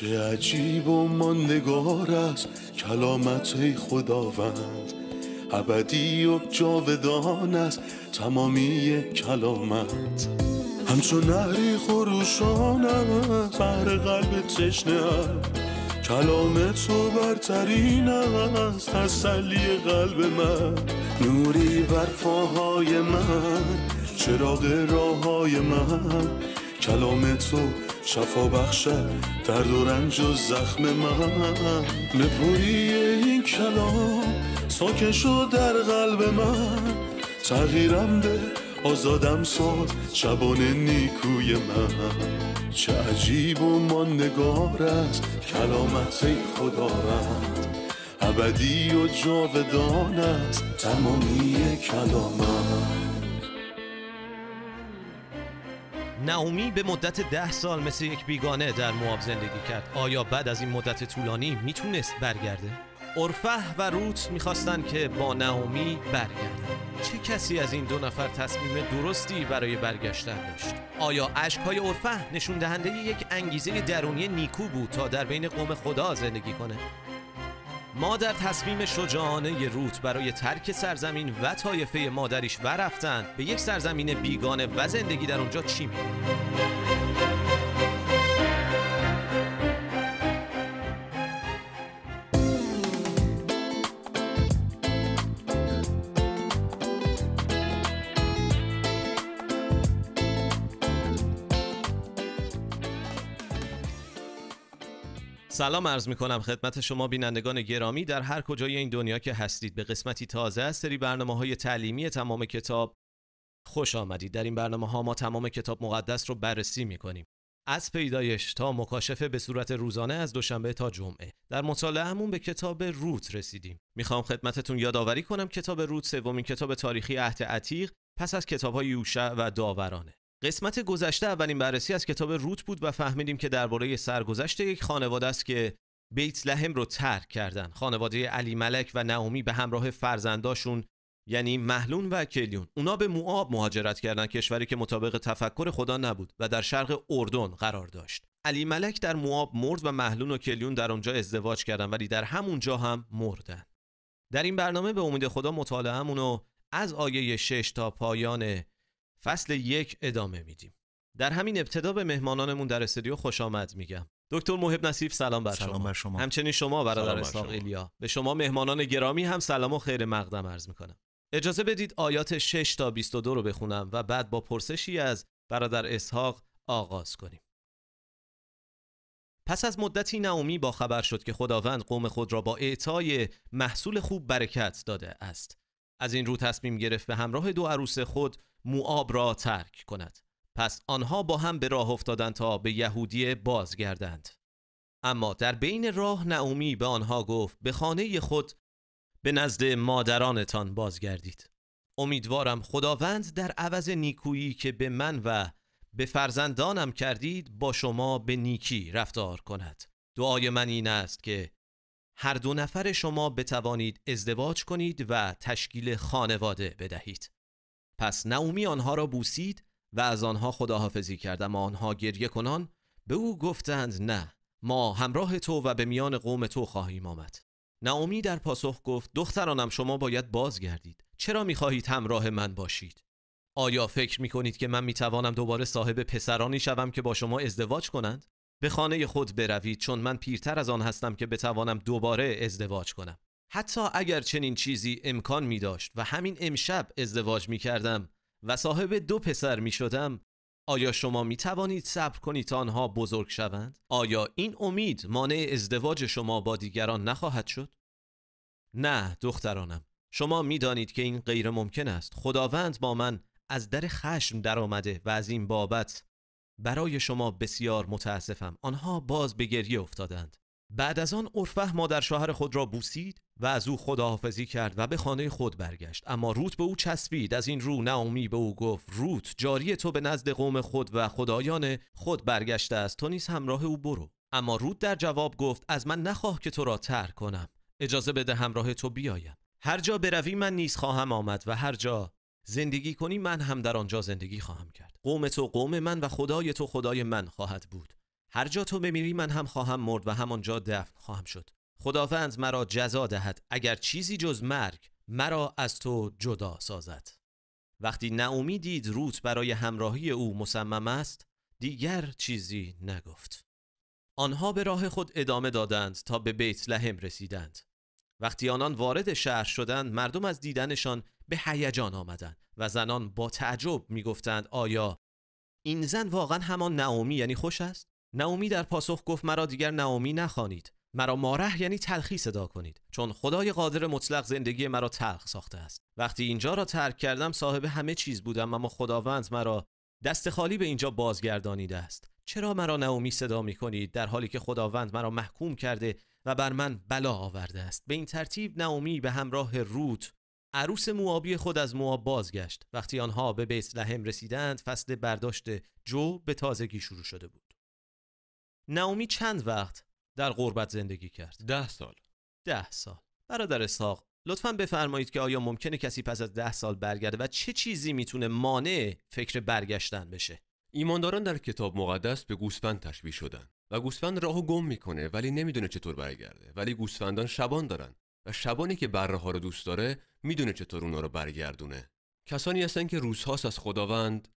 چه عجیب و ماندگار است کلامت خداوند ابدی و جاودان است تمامی کلامت همچون نهری است بر قلب تشنه کلام تو برترین است تسلی قلب من نوری بر پاهای من چراغ راههای من کلام تو شفا بخشه درد و رنج و زخم من نپوری این کلام ساکن در قلب من تغییرم به آزادم ساد شبان نیکوی من چه عجیب و ماندگار است کلامت ای خدا رد ابدی و جاودان است تمامی کلامت نعومی به مدت ده سال مثل یک بیگانه در مواب زندگی کرد آیا بعد از این مدت طولانی میتونست برگرده؟ ارفه و روت میخواستن که با نعومی برگرده چه کسی از این دو نفر تصمیم درستی برای برگشتن داشت؟ آیا اشکهای عرفه نشون دهنده یک انگیزه درونی نیکو بود تا در بین قوم خدا زندگی کنه؟ ما در تصمیم شجاعانه روت برای ترک سرزمین و طایفه مادریش رفتن به یک سرزمین بیگانه و زندگی در اونجا چی میگه؟ سلام عرض میکنم خدمت شما بینندگان گرامی در هر کجای این دنیا که هستید به قسمتی تازه از سری برنامه های تعلیمی تمام کتاب خوش آمدید در این برنامه ها ما تمام کتاب مقدس رو بررسی میکنیم از پیدایش تا مکاشفه به صورت روزانه از دوشنبه تا جمعه در همون به کتاب روت رسیدیم میخوام خدمتتون یادآوری کنم کتاب روت سومین کتاب تاریخی عهد عتیق پس از کتابهای یوشع و داورانه قسمت گذشته اولین بررسی از کتاب روت بود و فهمیدیم که درباره سرگذشت یک خانواده است که بیت لحم رو ترک کردن خانواده علی ملک و نعومی به همراه فرزنداشون یعنی محلون و کلیون اونا به موآب مهاجرت کردند کشوری که مطابق تفکر خدا نبود و در شرق اردن قرار داشت علی ملک در موآب مرد و محلون و کلیون در آنجا ازدواج کردند ولی در همونجا هم مردن در این برنامه به امید خدا مطالعهمون رو از آیه 6 تا پایان فصل یک ادامه میدیم در همین ابتدا به مهمانانمون در استودیو خوش آمد میگم دکتر محب نصیف سلام بر سلام شما. بر شما همچنین شما برادر اسحاق ایلیا به شما مهمانان گرامی هم سلام و خیر مقدم عرض میکنم اجازه بدید آیات 6 تا 22 رو بخونم و بعد با پرسشی از برادر اسحاق آغاز کنیم پس از مدتی نعومی با خبر شد که خداوند قوم خود را با اعطای محصول خوب برکت داده است از این رو تصمیم گرفت به همراه دو عروس خود موآب را ترک کند پس آنها با هم به راه افتادند تا به یهودیه بازگردند اما در بین راه نعومی به آنها گفت به خانه خود به نزد مادرانتان بازگردید امیدوارم خداوند در عوض نیکویی که به من و به فرزندانم کردید با شما به نیکی رفتار کند دعای من این است که هر دو نفر شما بتوانید ازدواج کنید و تشکیل خانواده بدهید پس نعومی آنها را بوسید و از آنها خداحافظی کرد اما آنها گریه کنان به او گفتند نه ما همراه تو و به میان قوم تو خواهیم آمد نعومی در پاسخ گفت دخترانم شما باید بازگردید چرا میخواهید همراه من باشید آیا فکر می کنید که من میتوانم دوباره صاحب پسرانی شوم که با شما ازدواج کنند؟ به خانه خود بروید چون من پیرتر از آن هستم که بتوانم دوباره ازدواج کنم. حتی اگر چنین چیزی امکان می داشت و همین امشب ازدواج می کردم و صاحب دو پسر می شدم آیا شما می توانید صبر کنید تا آنها بزرگ شوند؟ آیا این امید مانع ازدواج شما با دیگران نخواهد شد؟ نه دخترانم شما می دانید که این غیر ممکن است خداوند با من از در خشم درآمده و از این بابت برای شما بسیار متاسفم آنها باز به گریه افتادند بعد از آن ارفه مادر شوهر خود را بوسید و از او خداحافظی کرد و به خانه خود برگشت اما روت به او چسبید از این رو نامی به او گفت روت جاری تو به نزد قوم خود و خدایان خود برگشته است تو نیز همراه او برو اما روت در جواب گفت از من نخواه که تو را تر کنم اجازه بده همراه تو بیایم هر جا بروی من نیز خواهم آمد و هر جا زندگی کنی من هم در آنجا زندگی خواهم کرد قوم تو قوم من و خدای تو خدای من خواهد بود هر جا تو بمیری من هم خواهم مرد و همانجا دفن خواهم شد خداوند مرا جزا دهد اگر چیزی جز مرگ مرا از تو جدا سازد وقتی نعومی دید روت برای همراهی او مصمم است دیگر چیزی نگفت آنها به راه خود ادامه دادند تا به بیت لحم رسیدند وقتی آنان وارد شهر شدند مردم از دیدنشان به هیجان آمدند و زنان با تعجب میگفتند آیا این زن واقعا همان نعومی یعنی خوش است نعومی در پاسخ گفت مرا دیگر نعومی نخوانید مرا ماره یعنی تلخی صدا کنید چون خدای قادر مطلق زندگی مرا تلخ ساخته است وقتی اینجا را ترک کردم صاحب همه چیز بودم اما خداوند مرا دست خالی به اینجا بازگردانیده است چرا مرا نعومی صدا می کنید در حالی که خداوند مرا محکوم کرده و بر من بلا آورده است به این ترتیب نعومی به همراه روت عروس موابی خود از مواب بازگشت وقتی آنها به بیت لحم رسیدند فصل برداشت جو به تازگی شروع شده بود نعومی چند وقت در غربت زندگی کرد؟ ده سال ده سال برادر اسحاق لطفا بفرمایید که آیا ممکنه کسی پس از ده سال برگرده و چه چیزی میتونه مانع فکر برگشتن بشه ایمانداران در کتاب مقدس به گوسفند تشبیه شدن و گوسفند راهو گم میکنه ولی نمیدونه چطور برگرده ولی گوسفندان شبان دارن و شبانی که بره ها رو دوست داره میدونه چطور اونا رو برگردونه کسانی هستن که روزهاست از خداوند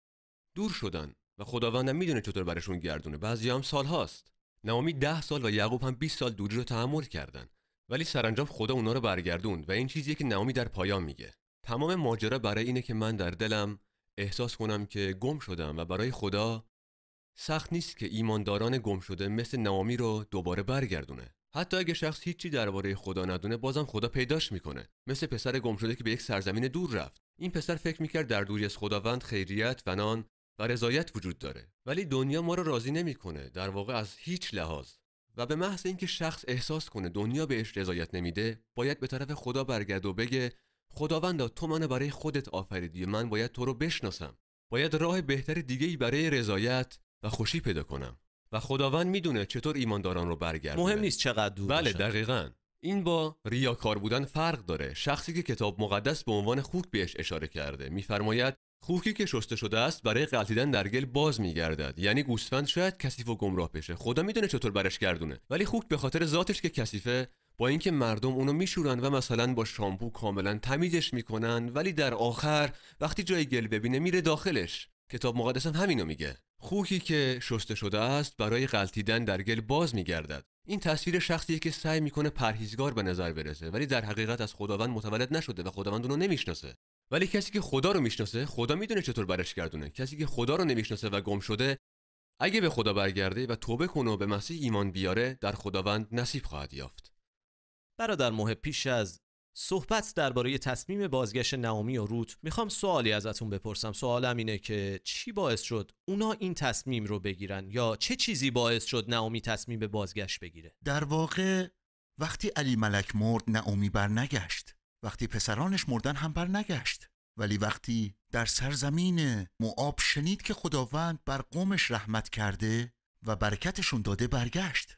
دور شدن و خداوندم میدونه چطور برشون گردونه بعضی هم سال هاست نامی ده سال و یعقوب هم 20 سال دوری رو تحمل کردن ولی سرانجام خدا اونا رو برگردوند و این چیزیه که نامی در پایان میگه تمام ماجرا برای اینه که من در دلم احساس کنم که گم شدم و برای خدا سخت نیست که ایمانداران گم شده مثل نامی رو دوباره برگردونه حتی اگه شخص هیچی درباره خدا ندونه بازم خدا پیداش میکنه مثل پسر گم شده که به یک سرزمین دور رفت این پسر فکر میکرد در دوری از خداوند خیریت و نان و رضایت وجود داره ولی دنیا ما رو راضی نمیکنه در واقع از هیچ لحاظ و به محض اینکه شخص احساس کنه دنیا بهش رضایت نمیده باید به طرف خدا برگرد و بگه خداوندا تو منو برای خودت آفریدی من باید تو رو بشناسم باید راه بهتر دیگه ای برای رضایت و خوشی پیدا کنم و خداوند میدونه چطور ایمانداران رو برگردونه مهم نیست چقدر دور بله دقیقا این با ریاکار بودن فرق داره شخصی که کتاب مقدس به عنوان خوک بهش اشاره کرده میفرماید خوکی که شسته شده است برای غلطیدن در گل باز میگردد یعنی گوسفند شاید کثیف و گمراه بشه خدا میدونه چطور برش گردونه ولی خوک به خاطر ذاتش که کثیفه با اینکه مردم اونو میشورن و مثلا با شامپو کاملا تمیزش میکنن ولی در آخر وقتی جای گل ببینه میره داخلش کتاب مقدس همینو میگه خوکی که شسته شده است برای غلطیدن در گل باز میگردد این تصویر شخصیه که سعی میکنه پرهیزگار به نظر برسه ولی در حقیقت از خداوند متولد نشده و خداوند اونو نمیشناسه ولی کسی که خدا رو میشناسه خدا میدونه چطور برش گردونه کسی که خدا رو نمیشناسه و گم شده اگه به خدا برگرده و توبه کنه و به مسیح ایمان بیاره در خداوند نصیب خواهد یافت برادر موه پیش از صحبت درباره تصمیم بازگشت نعومی و روت میخوام سوالی ازتون بپرسم سوالم اینه که چی باعث شد اونا این تصمیم رو بگیرن یا چه چیزی باعث شد نعومی تصمیم به بازگشت بگیره در واقع وقتی علی ملک مرد نعومی برنگشت وقتی پسرانش مردن هم بر نگشت ولی وقتی در سرزمین معاب شنید که خداوند بر قومش رحمت کرده و برکتشون داده برگشت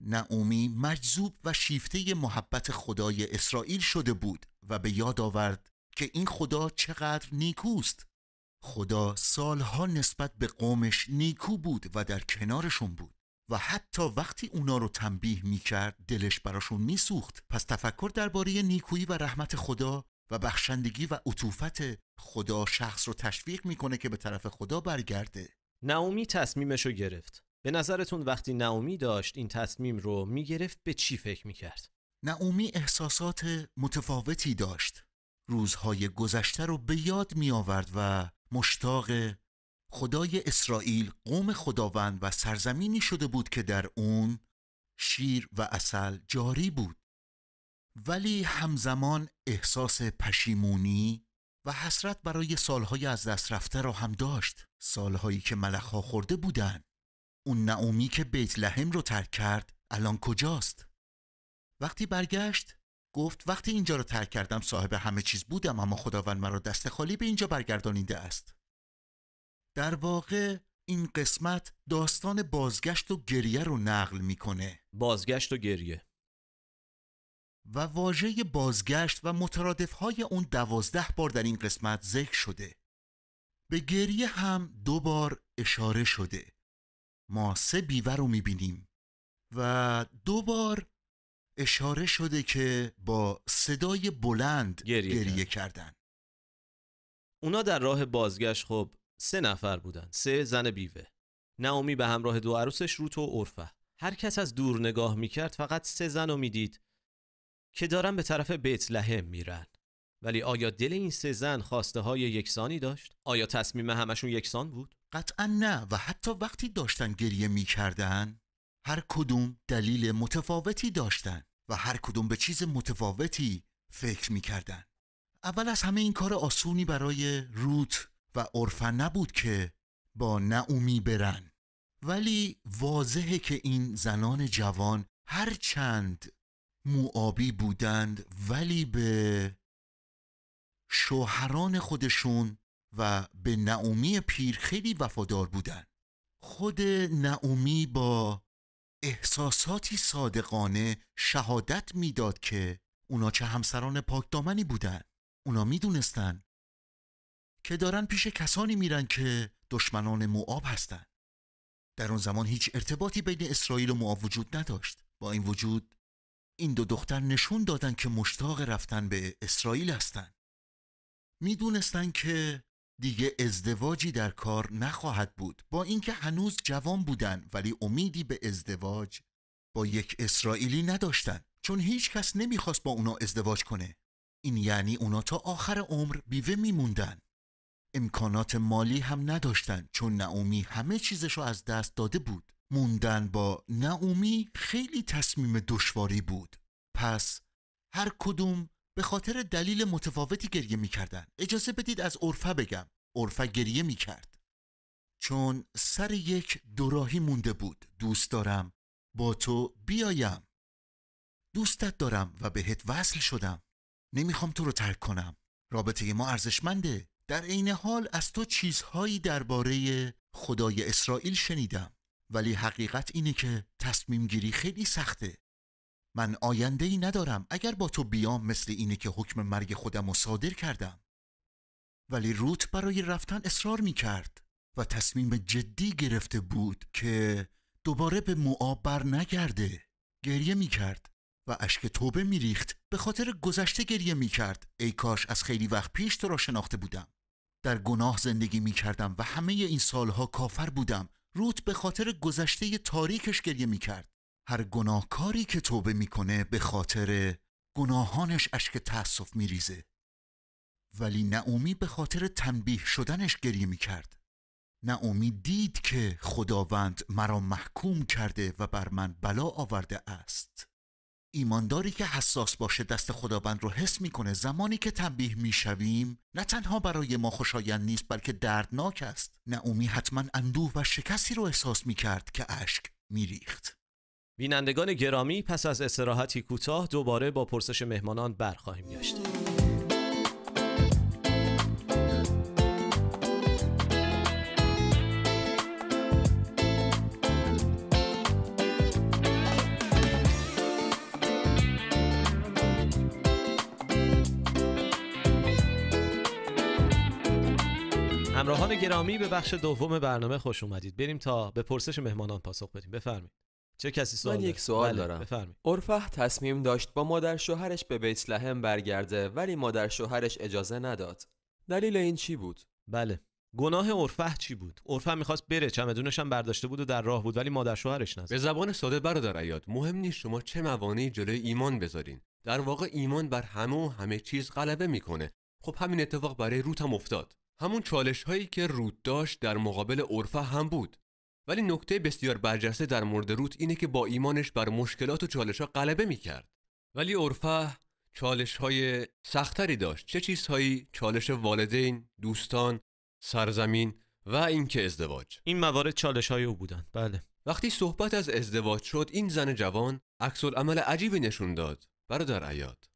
نعومی مجذوب و شیفته محبت خدای اسرائیل شده بود و به یاد آورد که این خدا چقدر نیکوست خدا سالها نسبت به قومش نیکو بود و در کنارشون بود و حتی وقتی اونا رو تنبیه کرد، دلش براشون میسوخت پس تفکر درباره نیکویی و رحمت خدا و بخشندگی و عطوفت خدا شخص رو تشویق میکنه که به طرف خدا برگرده نعومی تصمیمش رو گرفت به نظرتون وقتی نعومی داشت این تصمیم رو میگرفت به چی فکر میکرد؟ نعومی احساسات متفاوتی داشت روزهای گذشته رو به یاد می آورد و مشتاق خدای اسرائیل قوم خداوند و سرزمینی شده بود که در اون شیر و اصل جاری بود ولی همزمان احساس پشیمونی و حسرت برای سالهای از دست رفته را هم داشت سالهایی که ملخها خورده بودن اون نعومی که بیت لحم رو ترک کرد الان کجاست وقتی برگشت گفت وقتی اینجا رو ترک کردم صاحب همه چیز بودم اما خداوند مرا دست خالی به اینجا برگردانیده است در واقع این قسمت داستان بازگشت و گریه رو نقل میکنه بازگشت و گریه و واژه بازگشت و مترادفهای اون دوازده بار در این قسمت ذکر شده به گریه هم دو بار اشاره شده ما سه بیوه رو میبینیم و دو بار اشاره شده که با صدای بلند گریه, گریه کردن اونا در راه بازگشت خب سه نفر بودن سه زن بیوه نامی به همراه دو عروسش روت و عرفه هر کس از دور نگاه می کرد فقط سه زن رو میدید که دارن به طرف بیت لحم رن ولی آیا دل این سه زن خواسته های یکسانی داشت؟ آیا تصمیم همشون یکسان بود؟ قطعا نه و حتی وقتی داشتن گریه کردن هر کدوم دلیل متفاوتی داشتن و هر کدوم به چیز متفاوتی فکر کردن اول از همه این کار آسونی برای روت و عرفه نبود که با نعومی برن ولی واضحه که این زنان جوان هر چند موآبی بودند ولی به شوهران خودشون و به نعومی پیر خیلی وفادار بودند خود نعومی با احساساتی صادقانه شهادت میداد که اونا چه همسران پاکدامنی بودند اونا میدونستند که دارن پیش کسانی میرن که دشمنان معاب هستن در اون زمان هیچ ارتباطی بین اسرائیل و معاب وجود نداشت. با این وجود این دو دختر نشون دادن که مشتاق رفتن به اسرائیل هستن میدونستن که دیگه ازدواجی در کار نخواهد بود با اینکه هنوز جوان بودن ولی امیدی به ازدواج با یک اسرائیلی نداشتن چون هیچ کس نمیخواست با اونا ازدواج کنه این یعنی اونا تا آخر عمر بیوه میموندن امکانات مالی هم نداشتن چون نعومی همه چیزش رو از دست داده بود موندن با نعومی خیلی تصمیم دشواری بود پس هر کدوم به خاطر دلیل متفاوتی گریه میکردن اجازه بدید از عرفه بگم عرفه گریه میکرد چون سر یک دوراهی مونده بود دوست دارم با تو بیایم دوستت دارم و بهت وصل شدم نمیخوام تو رو ترک کنم رابطه ما ارزشمنده در عین حال از تو چیزهایی درباره خدای اسرائیل شنیدم ولی حقیقت اینه که تصمیم گیری خیلی سخته من آینده ای ندارم اگر با تو بیام مثل اینه که حکم مرگ خودم رو صادر کردم ولی روت برای رفتن اصرار می کرد و تصمیم جدی گرفته بود که دوباره به موآب بر نگرده گریه می کرد و اشک توبه می ریخت به خاطر گذشته گریه می کرد ای کاش از خیلی وقت پیش تو را شناخته بودم در گناه زندگی می کردم و همه این سالها کافر بودم روت به خاطر گذشته تاریکش گریه می کرد هر گناهکاری که توبه کنه به خاطر گناهانش اشک تأسف میریزه ولی نعومی به خاطر تنبیه شدنش گریه کرد. نعومی دید که خداوند مرا محکوم کرده و بر من بلا آورده است ایمانداری که حساس باشه دست خداوند رو حس میکنه زمانی که تنبیه میشویم نه تنها برای ما خوشایند نیست بلکه دردناک است نعومی حتما اندوه و شکستی رو احساس میکرد که اشک میریخت بینندگان گرامی پس از استراحتی کوتاه دوباره با پرسش مهمانان برخواهیم گشت همراهان گرامی به بخش دوم برنامه خوش اومدید بریم تا به پرسش مهمانان پاسخ بدیم بفرمایید چه کسی سوال من یک سوال بله، دارم بفرمایید ارفه تصمیم داشت با مادر شوهرش به بیت لحم برگرده ولی مادر شوهرش اجازه نداد دلیل این چی بود بله گناه عرفه چی بود عرفه میخواست بره چمدونش هم برداشته بود و در راه بود ولی مادر شوهرش نزد به زبان ساده برادر ایاد مهم نیست شما چه موانعی جلوی ایمان بذارین در واقع ایمان بر همه و همه چیز غلبه میکنه خب همین اتفاق برای روت هم افتاد همون چالش هایی که روت داشت در مقابل عرفه هم بود ولی نکته بسیار برجسته در مورد روت اینه که با ایمانش بر مشکلات و چالش ها غلبه می کرد ولی عرفه چالش های سختری داشت چه چیزهایی چالش والدین دوستان سرزمین و اینکه ازدواج این موارد چالش های او بودند بله وقتی صحبت از ازدواج شد این زن جوان عکس عمل عجیبی نشون داد برادر عیاد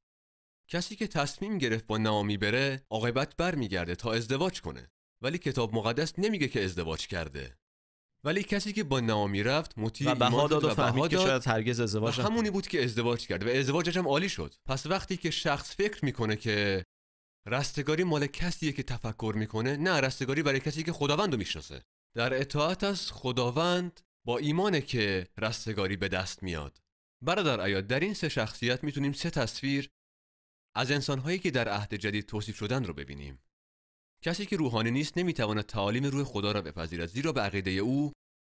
کسی که تصمیم گرفت با نامی بره عاقبت برمیگرده تا ازدواج کنه ولی کتاب مقدس نمیگه که ازدواج کرده ولی کسی که با نامی رفت مطیع و بها داد و, و فهمید که شاید هرگز ازدواج همونی بود که ازدواج کرد و ازدواجش هم عالی شد پس وقتی که شخص فکر میکنه که رستگاری مال کسیه که تفکر میکنه نه رستگاری برای کسی که خداوند رو میشناسه در اطاعت از خداوند با ایمانه که رستگاری به دست میاد برادر ایاد در این سه شخصیت میتونیم سه تصویر از انسانهایی که در عهد جدید توصیف شدن رو ببینیم کسی که روحانی نیست نمیتواند تعالیم روح خدا را بپذیرد زیرا به عقیده او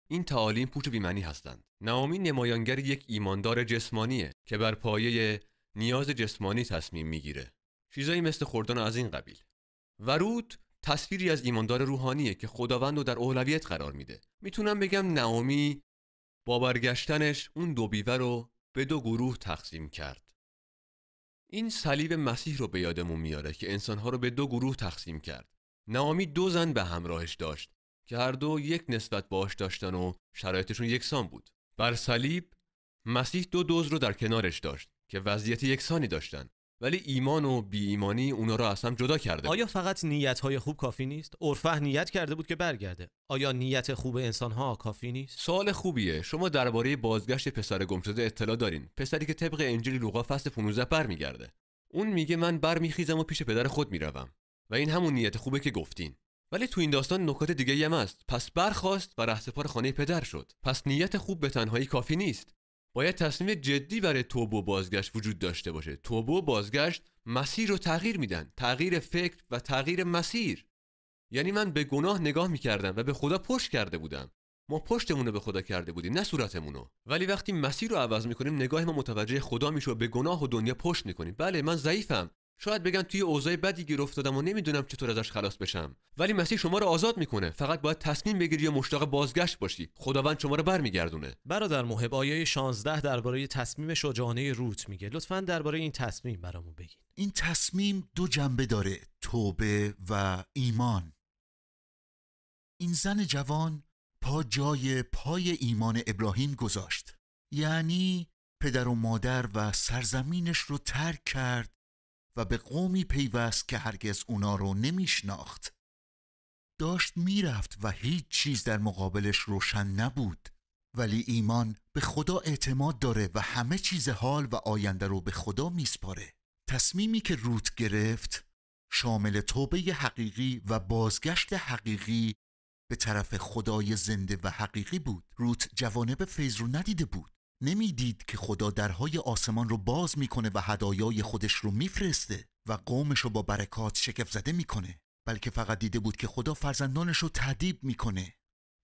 این تعالیم پوچ و هستند نعامی نمایانگر یک ایماندار جسمانیه که بر پایه نیاز جسمانی تصمیم میگیره چیزایی مثل خوردن از این قبیل ورود تصویری از ایماندار روحانیه که خداوند رو در اولویت قرار میده میتونم بگم نعامی با برگشتنش اون دو بیوه رو به دو گروه تقسیم کرد این صلیب مسیح رو به یادمون میاره که انسانها رو به دو گروه تقسیم کرد. نعامی دو زن به همراهش داشت که هر دو یک نسبت باش داشتن و شرایطشون یکسان بود. بر صلیب مسیح دو دوز رو در کنارش داشت که وضعیت یکسانی داشتن ولی ایمان و بی ایمانی اونا رو از هم جدا کرده آیا فقط نیت های خوب کافی نیست عرفه نیت کرده بود که برگرده آیا نیت خوب انسان ها کافی نیست سوال خوبیه شما درباره بازگشت پسر گمشده اطلاع دارین پسری که طبق انجیل لوقا فصل 15 برمیگرده اون میگه من برمیخیزم و پیش پدر خود میروم و این همون نیت خوبه که گفتین ولی تو این داستان نکات دیگه هم است پس برخواست و رهسپار خانه پدر شد پس نیت خوب به تنهایی کافی نیست باید تصمیم جدی برای توبه و بازگشت وجود داشته باشه توبه و بازگشت مسیر رو تغییر میدن تغییر فکر و تغییر مسیر یعنی من به گناه نگاه میکردم و به خدا پشت کرده بودم ما پشتمون رو به خدا کرده بودیم نه صورتمون رو ولی وقتی مسیر رو عوض میکنیم نگاه ما متوجه خدا میشه و به گناه و دنیا پشت میکنیم بله من ضعیفم شاید بگن توی اوضاع بدی گیر افتادم و نمیدونم چطور ازش خلاص بشم ولی مسیح شما رو آزاد میکنه فقط باید تصمیم بگیری و مشتاق بازگشت باشی خداوند شما رو برمیگردونه برادر محب آیه 16 درباره تصمیم شجاعانه روت میگه لطفا درباره این تصمیم برامون بگین این تصمیم دو جنبه داره توبه و ایمان این زن جوان پا جای پای ایمان ابراهیم گذاشت یعنی پدر و مادر و سرزمینش رو ترک کرد و به قومی پیوست که هرگز اونا رو نمیشناخت. داشت میرفت و هیچ چیز در مقابلش روشن نبود ولی ایمان به خدا اعتماد داره و همه چیز حال و آینده رو به خدا میسپاره تصمیمی که روت گرفت شامل توبه حقیقی و بازگشت حقیقی به طرف خدای زنده و حقیقی بود روت جوانب فیض رو ندیده بود نمیدید که خدا درهای آسمان رو باز میکنه و هدایای خودش رو میفرسته و قومش رو با برکات شکف زده میکنه بلکه فقط دیده بود که خدا فرزندانش رو تعدیب میکنه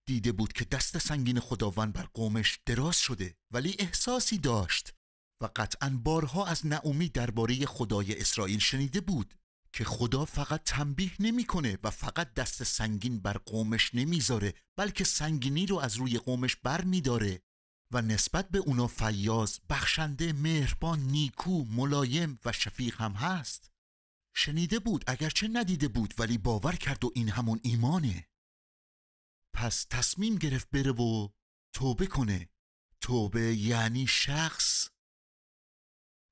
دیده بود که دست سنگین خداوند بر قومش دراز شده ولی احساسی داشت و قطعا بارها از نعومی درباره خدای اسرائیل شنیده بود که خدا فقط تنبیه نمیکنه و فقط دست سنگین بر قومش نمیذاره بلکه سنگینی رو از روی قومش بر میداره و نسبت به اونا فیاز بخشنده مهربان نیکو ملایم و شفیق هم هست شنیده بود اگرچه ندیده بود ولی باور کرد و این همون ایمانه پس تصمیم گرفت بره و توبه کنه توبه یعنی شخص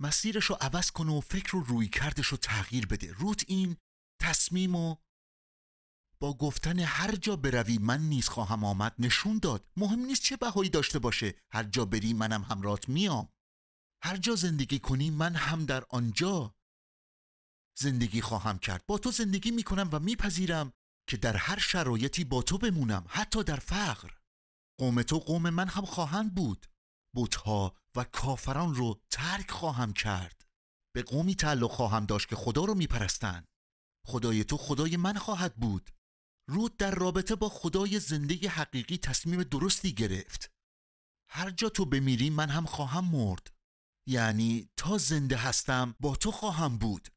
مسیرش رو عوض کنه و فکر و روی کردش تغییر بده روت این تصمیم و با گفتن هر جا بروی من نیز خواهم آمد نشون داد مهم نیست چه بهایی داشته باشه هر جا بری منم همرات میام هر جا زندگی کنی من هم در آنجا زندگی خواهم کرد با تو زندگی میکنم و میپذیرم که در هر شرایطی با تو بمونم حتی در فقر قوم تو قوم من هم خواهند بود بوتها و کافران رو ترک خواهم کرد به قومی تعلق خواهم داشت که خدا رو میپرستند خدای تو خدای من خواهد بود رود در رابطه با خدای زندگی حقیقی تصمیم درستی گرفت هر جا تو بمیری من هم خواهم مرد یعنی تا زنده هستم با تو خواهم بود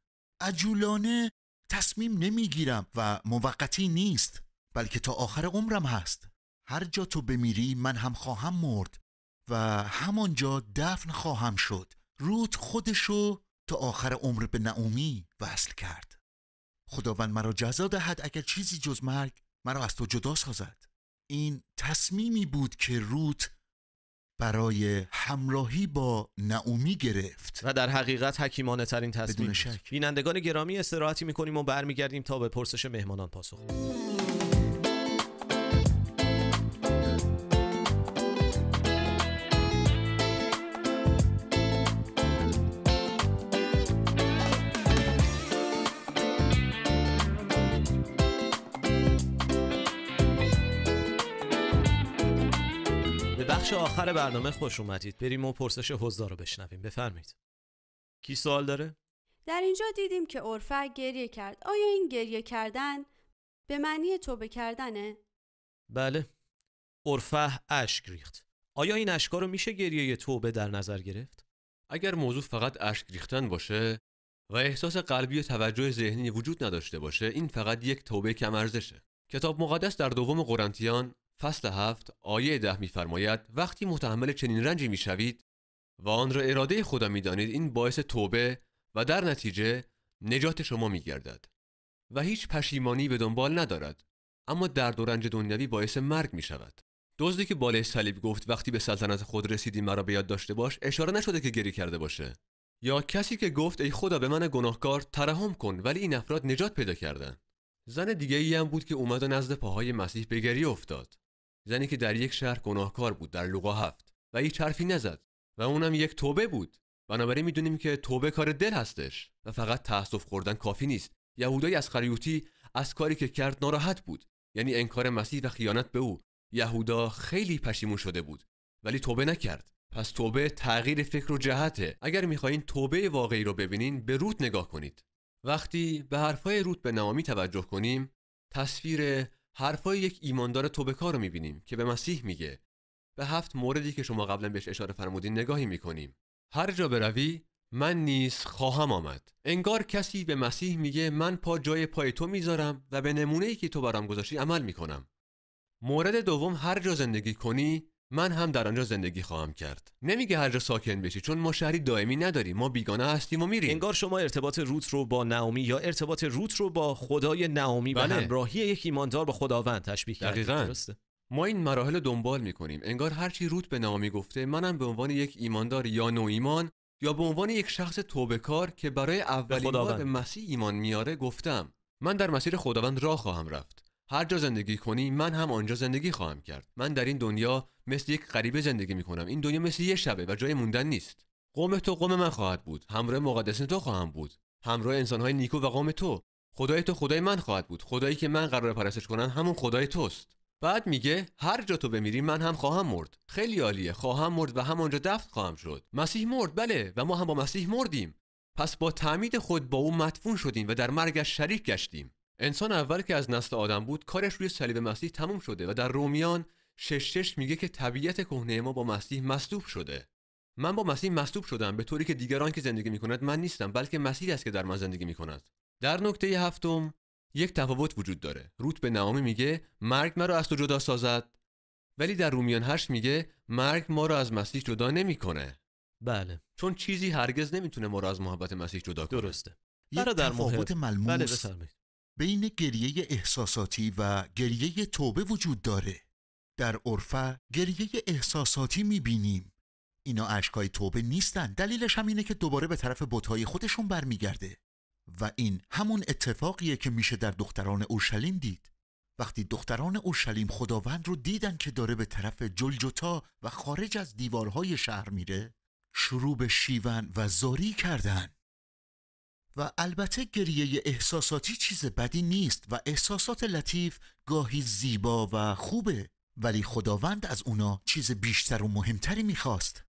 عجولانه تصمیم نمیگیرم و موقتی نیست بلکه تا آخر عمرم هست هر جا تو بمیری من هم خواهم مرد و همانجا دفن خواهم شد رود خودشو تا آخر عمر به نعومی وصل کرد خداوند مرا جزا دهد اگر چیزی جز مرگ مرا از تو جدا سازد این تصمیمی بود که روت برای همراهی با نعومی گرفت و در حقیقت حکیمانه ترین تصمیم بدون بینندگان گرامی استراحتی میکنیم و برمیگردیم تا به پرسش مهمانان پاسخ برنامه خوش اومدید بریم و پرسش حضار رو بشنویم بفرمایید کی سوال داره در اینجا دیدیم که عرفه گریه کرد آیا این گریه کردن به معنی توبه کردنه بله عرفه اشک ریخت آیا این اشکا رو میشه گریه توبه در نظر گرفت اگر موضوع فقط اشک ریختن باشه و احساس قلبی و توجه ذهنی وجود نداشته باشه این فقط یک توبه کم ارزشه کتاب مقدس در دوم قرنتیان فصل هفت آیه ده میفرماید وقتی متحمل چنین رنجی میشوید و آن را اراده خدا میدانید این باعث توبه و در نتیجه نجات شما میگردد و هیچ پشیمانی به دنبال ندارد اما درد و رنج دنیوی باعث مرگ می شود دزدی که بالای صلیب گفت وقتی به سلطنت خود رسیدی مرا به یاد داشته باش اشاره نشده که گری کرده باشه یا کسی که گفت ای خدا به من گناهکار ترحم کن ولی این افراد نجات پیدا کردن زن دیگه ای هم بود که اومد و نزد پاهای مسیح به گری افتاد زنی که در یک شهر گناهکار بود در لوقا هفت و هیچ حرفی نزد و اونم یک توبه بود بنابراین میدونیم که توبه کار دل هستش و فقط تاسف خوردن کافی نیست یهودای از خریوتی از کاری که کرد ناراحت بود یعنی انکار مسیح و خیانت به او یهودا خیلی پشیمون شده بود ولی توبه نکرد پس توبه تغییر فکر و جهته اگر میخواین توبه واقعی رو ببینین به روت نگاه کنید وقتی به حرفهای روت به نامی توجه کنیم تصویر حرفای یک ایماندار کار رو میبینیم که به مسیح میگه به هفت موردی که شما قبلا بهش اشاره فرمودین نگاهی میکنیم هر جا بروی من نیز خواهم آمد انگار کسی به مسیح میگه من پا جای پای تو میذارم و به نمونه که تو برام گذاشتی عمل میکنم مورد دوم هر جا زندگی کنی من هم در آنجا زندگی خواهم کرد نمیگه هر جا ساکن بشی چون ما شهری دائمی نداریم ما بیگانه هستیم و میریم انگار شما ارتباط روت رو با نعومی یا ارتباط روت رو با خدای نعومی بله. به همراهی یک ایماندار با خداوند تشبیه کردید ما این مراحل رو دنبال میکنیم انگار هرچی روت به نعومی گفته منم به عنوان یک ایماندار یا نو ایمان یا به عنوان یک شخص کار که برای اولین بار به مسیح ایمان میاره گفتم من در مسیر خداوند راه خواهم رفت هر جا زندگی کنی من هم آنجا زندگی خواهم کرد من در این دنیا مثل یک غریبه زندگی می کنم این دنیا مثل یه شبه و جای موندن نیست قوم تو قوم من خواهد بود همراه مقدسین تو خواهم بود همراه انسانهای نیکو و قوم تو خدای تو خدای من خواهد بود خدایی که من قرار پرستش کنم همون خدای توست بعد میگه هر جا تو بمیری من هم خواهم مرد خیلی عالیه خواهم مرد و آنجا دفن خواهم شد مسیح مرد بله و ما هم با مسیح مردیم پس با تعمید خود با او مدفون شدیم و در مرگش شریک گشتیم انسان اول که از نسل آدم بود کارش روی صلیب مسیح تموم شده و در رومیان شش شش میگه که طبیعت کهنه ما با مسیح مصلوب شده من با مسیح مصلوب شدم به طوری که دیگران که زندگی می من نیستم بلکه مسیح است که در من زندگی میکند. در نکته هفتم یک تفاوت وجود داره روت به نامی میگه مرگ مرا از تو جدا سازد ولی در رومیان 8 میگه مرگ ما را از مسیح جدا نمیکنه بله چون چیزی هرگز نمیتونه ما را از محبت مسیح جدا کنه درسته یک تفاوت ملموس بله بین گریه احساساتی و گریه توبه وجود داره در عرفه گریه احساساتی میبینیم اینا عشقای توبه نیستن دلیلش هم اینه که دوباره به طرف بتهای خودشون برمیگرده و این همون اتفاقیه که میشه در دختران اورشلیم دید وقتی دختران اورشلیم خداوند رو دیدن که داره به طرف جلجتا و خارج از دیوارهای شهر میره شروع به شیون و زاری کردند. و البته گریه احساساتی چیز بدی نیست و احساسات لطیف گاهی زیبا و خوبه ولی خداوند از اونا چیز بیشتر و مهمتری میخواست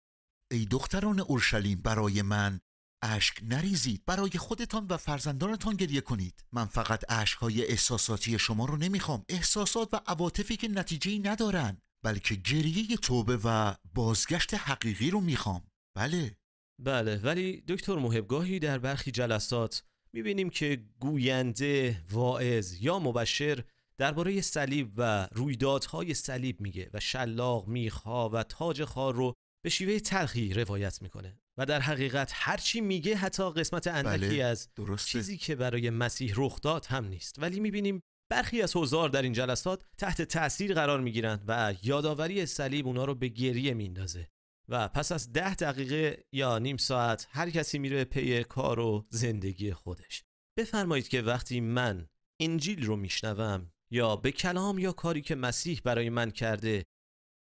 ای دختران اورشلیم برای من اشک نریزید برای خودتان و فرزندانتان گریه کنید من فقط اشکهای احساساتی شما رو نمیخوام احساسات و عواطفی که نتیجه ندارن بلکه گریه توبه و بازگشت حقیقی رو میخوام بله بله ولی دکتر محبگاهی در برخی جلسات میبینیم که گوینده، واعظ یا مبشر درباره صلیب و رویدادهای صلیب میگه و شلاق میخها و تاج خار رو به شیوه تلخی روایت میکنه و در حقیقت هرچی میگه حتی قسمت اندکی بله، از چیزی که برای مسیح رخ داد هم نیست ولی میبینیم برخی از حضار در این جلسات تحت تاثیر قرار میگیرند و یادآوری صلیب اونا رو به گریه میندازه و پس از ده دقیقه یا نیم ساعت هر کسی میره پی کار و زندگی خودش بفرمایید که وقتی من انجیل رو میشنوم یا به کلام یا کاری که مسیح برای من کرده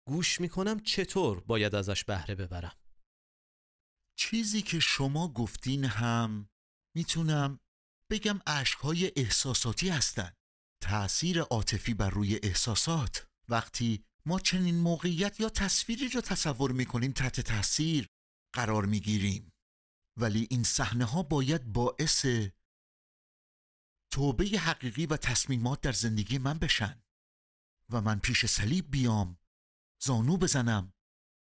گوش میکنم چطور باید ازش بهره ببرم چیزی که شما گفتین هم میتونم بگم عشقهای احساساتی هستن تأثیر عاطفی بر روی احساسات وقتی ما چنین موقعیت یا تصویری را تصور میکنیم تحت تاثیر قرار میگیریم ولی این صحنه ها باید باعث توبه حقیقی و تصمیمات در زندگی من بشن و من پیش صلیب بیام زانو بزنم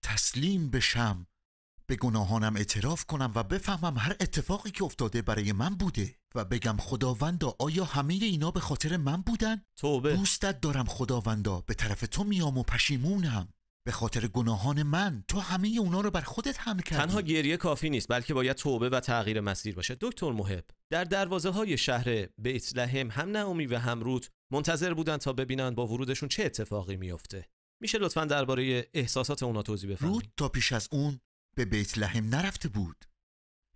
تسلیم بشم به گناهانم اعتراف کنم و بفهمم هر اتفاقی که افتاده برای من بوده و بگم خداوندا آیا همه اینا به خاطر من بودن؟ توبه دوستت دارم خداوندا به طرف تو میام و پشیمونم به خاطر گناهان من تو همه اونا رو بر خودت هم کردی تنها گریه کافی نیست بلکه باید توبه و تغییر مسیر باشه دکتر محب در دروازه های شهر بیت لحم هم نعومی و هم رود منتظر بودن تا ببینن با ورودشون چه اتفاقی میفته میشه لطفا درباره احساسات اونا توضیح بفرمایید رود تا پیش از اون به بیت لحم نرفته بود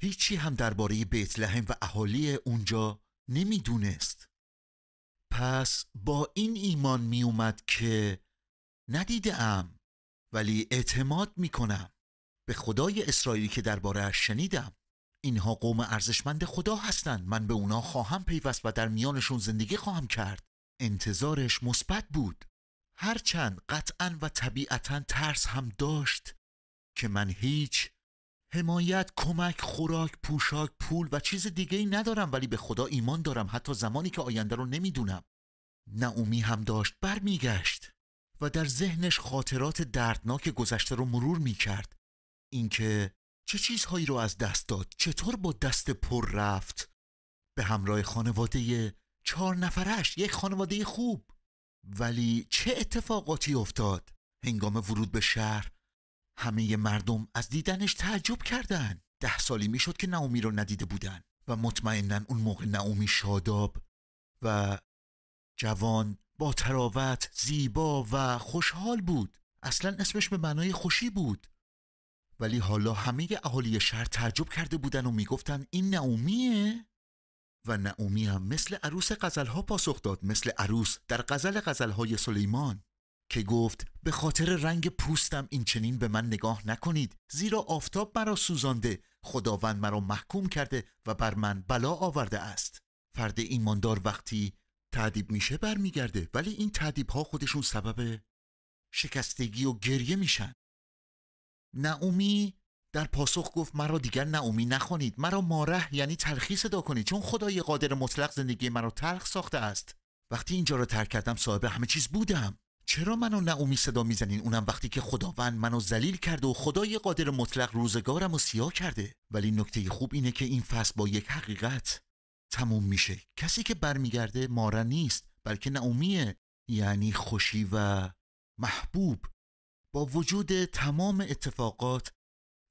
هیچی هم درباره بیت لحم و اهالی اونجا نمیدونست پس با این ایمان می اومد که ندیده ام ولی اعتماد می کنم به خدای اسرائیلی که درباره شنیدم اینها قوم ارزشمند خدا هستند من به اونا خواهم پیوست و در میانشون زندگی خواهم کرد انتظارش مثبت بود هرچند قطعا و طبیعتا ترس هم داشت که من هیچ حمایت، کمک، خوراک، پوشاک، پول و چیز دیگه ای ندارم ولی به خدا ایمان دارم حتی زمانی که آینده رو نمیدونم نعومی هم داشت برمیگشت و در ذهنش خاطرات دردناک گذشته رو مرور میکرد اینکه چه چیزهایی رو از دست داد چطور با دست پر رفت به همراه خانواده چهار نفرش یک خانواده خوب ولی چه اتفاقاتی افتاد هنگام ورود به شهر همه مردم از دیدنش تعجب کردند. ده سالی میشد که نعومی رو ندیده بودن و مطمئنا اون موقع نعومی شاداب و جوان با تراوت زیبا و خوشحال بود اصلا اسمش به معنای خوشی بود ولی حالا همه اهالی شهر تعجب کرده بودن و میگفتن این نعومیه و نعومی هم مثل عروس قزلها پاسخ داد مثل عروس در قزل قزلهای سلیمان که گفت به خاطر رنگ پوستم این چنین به من نگاه نکنید زیرا آفتاب مرا سوزانده خداوند مرا محکوم کرده و بر من بلا آورده است فرد ایماندار وقتی تعدیب میشه برمیگرده ولی این تعدیب ها خودشون سبب شکستگی و گریه میشن نعومی در پاسخ گفت مرا دیگر نعومی نخوانید مرا ماره یعنی تلخی صدا کنید چون خدای قادر مطلق زندگی مرا تلخ ساخته است وقتی اینجا را ترک کردم صاحب همه چیز بودم چرا منو نعومی صدا میزنین اونم وقتی که خداوند منو ذلیل کرد و خدای قادر مطلق روزگارم و سیاه کرده ولی نکته خوب اینه که این فصل با یک حقیقت تموم میشه کسی که برمیگرده مارا نیست بلکه نعومیه یعنی خوشی و محبوب با وجود تمام اتفاقات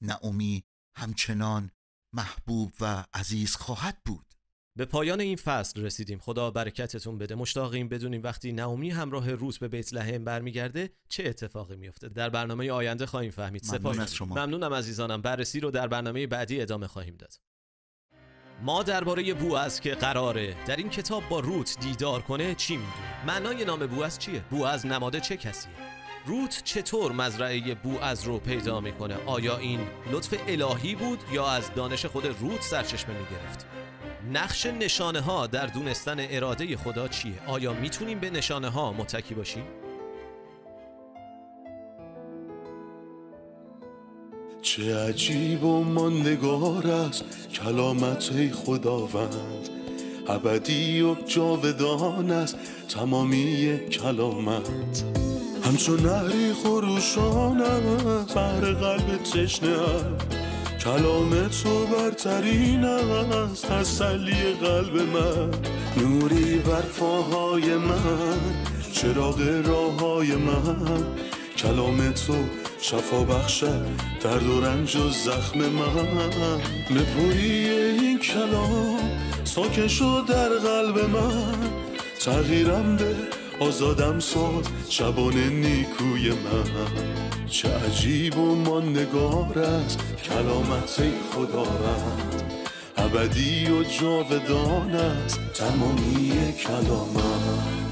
نعومی همچنان محبوب و عزیز خواهد بود به پایان این فصل رسیدیم خدا برکتتون بده مشتاقیم بدونیم وقتی نعومی همراه روس به بیت لحم برمیگرده چه اتفاقی میفته در برنامه آینده خواهیم فهمید سپاس از شما ممنونم عزیزانم بررسی رو در برنامه بعدی ادامه خواهیم داد ما درباره از که قراره در این کتاب با روت دیدار کنه چی میگه معنای نام بو از چیه بو از نماده چه کسیه روت چطور مزرعه از رو پیدا میکنه آیا این لطف الهی بود یا از دانش خود روت سرچشمه میگرفت نقش نشانه ها در دونستن اراده خدا چیه؟ آیا میتونیم به نشانه ها متکی باشیم؟ چه عجیب و ماندگار است کلامت خداوند ابدی و جاودان است تمامی کلامت همچون نهری است بر قلب تشنه کلام تو برترین است تسلی قلب من نوری بر فاهای من چراغ راه های من کلام تو شفا بخشد در و رنج و زخم من نپوری این کلام ساکشو شد در قلب من تغییرم ده آزادم ساد شبان نیکوی من چه عجیب و ما نگار است کلامت ای خدا ابدی و جاودان است تمامی کلامت